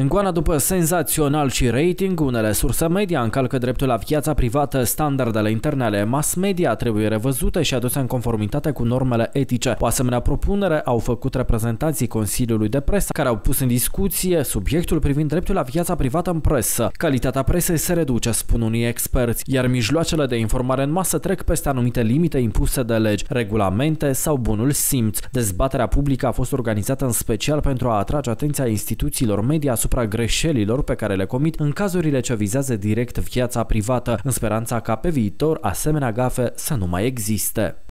În goana după senzațional și rating, unele surse media încalcă dreptul la viața privată, standardele interne ale mass media trebuie revăzute și aduse în conformitate cu normele etice. O asemenea propunere au făcut reprezentanții Consiliului de Presă, care au pus în discuție subiectul privind dreptul la viața privată în presă. Calitatea presei se reduce, spun unii experți, iar mijloacele de informare în masă trec peste anumite limite impuse de legi, regulamente sau bunul simț. Dezbaterea publică a fost organizată în special pentru a atrage atenția instituțiilor media asupra asupra greșelilor pe care le comit în cazurile ce vizează direct viața privată, în speranța ca pe viitor asemenea gafe să nu mai existe.